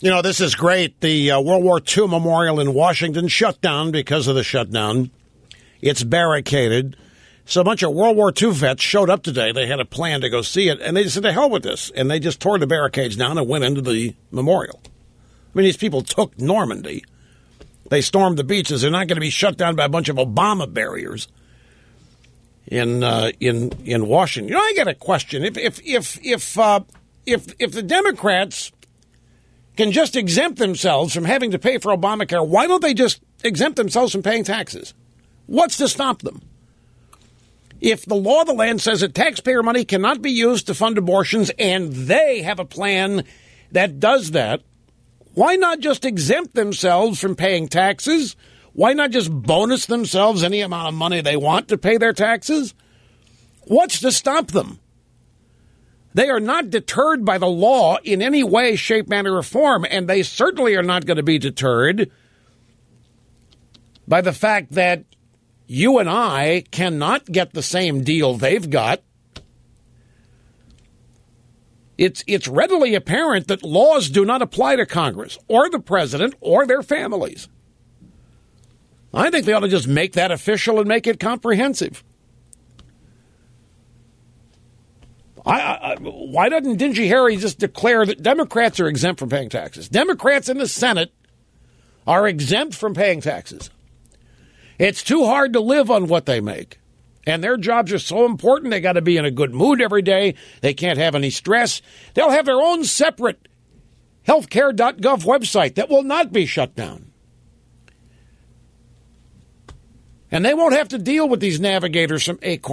You know, this is great. The uh, World War II Memorial in Washington shut down because of the shutdown. It's barricaded. So a bunch of World War II vets showed up today. They had a plan to go see it, and they said, "The hell with this!" And they just tore the barricades down and went into the memorial. I mean, these people took Normandy. They stormed the beaches. They're not going to be shut down by a bunch of Obama barriers in uh, in in Washington. You know, I got a question. If if if if uh, if if the Democrats can just exempt themselves from having to pay for Obamacare, why don't they just exempt themselves from paying taxes? What's to stop them? If the law of the land says that taxpayer money cannot be used to fund abortions and they have a plan that does that, why not just exempt themselves from paying taxes? Why not just bonus themselves any amount of money they want to pay their taxes? What's to stop them? They are not deterred by the law in any way, shape, manner, or form, and they certainly are not going to be deterred by the fact that you and I cannot get the same deal they've got. It's, it's readily apparent that laws do not apply to Congress or the president or their families. I think they ought to just make that official and make it comprehensive. I, I, why doesn't Dingy Harry just declare that Democrats are exempt from paying taxes? Democrats in the Senate are exempt from paying taxes. It's too hard to live on what they make. And their jobs are so important, they got to be in a good mood every day. They can't have any stress. They'll have their own separate healthcare.gov website that will not be shut down. And they won't have to deal with these navigators from Acorn.